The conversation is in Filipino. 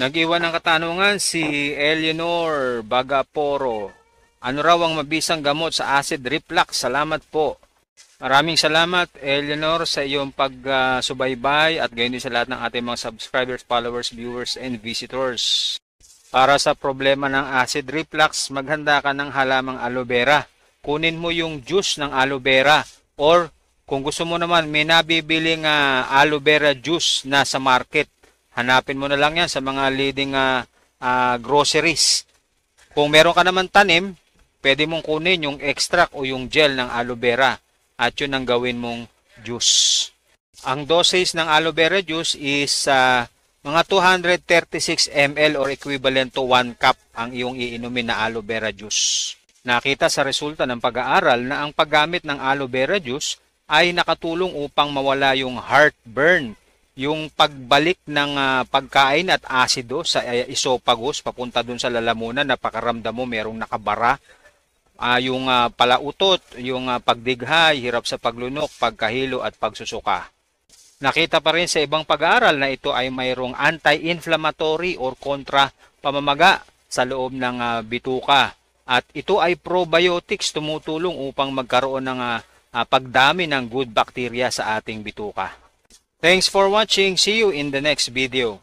Nag-iwan ng katanungan si Eleanor Bagaporo. Ano raw ang mabisang gamot sa acid reflux? Salamat po. Maraming salamat Eleanor sa iyong pagsubaybay at gayon din sa lahat ng ating mga subscribers, followers, viewers, and visitors. Para sa problema ng acid reflux, maghanda ka ng halamang aloe vera. Kunin mo yung juice ng aloe vera or kung gusto mo naman may nabibiling uh, aloe vera juice na sa market Hanapin mo na lang yan sa mga leading uh, uh, groceries. Kung meron ka naman tanim, pwede mong kunin yung extract o yung gel ng aloe vera at yun ang gawin mong juice. Ang dosage ng aloe vera juice is uh, mga 236 ml or equivalent to 1 cup ang iyong iinumin na aloe vera juice. Nakita sa resulta ng pag-aaral na ang paggamit ng aloe vera juice ay nakatulong upang mawala yung heartburn yung pagbalik ng uh, pagkain at asido sa uh, eh, esophagus papunta doon sa lalamunan napakaramdam mo merong nakabara uh, yung uh, palautot yung uh, pagdighay hirap sa paglunok pagkahilo at pagsusuka nakita pa rin sa ibang pag-aaral na ito ay mayroong anti-inflammatory or kontra pamamaga sa loob ng uh, bituka at ito ay probiotics tumutulong upang magkaroon ng uh, pagdami ng good bacteria sa ating bituka Thanks for watching. See you in the next video.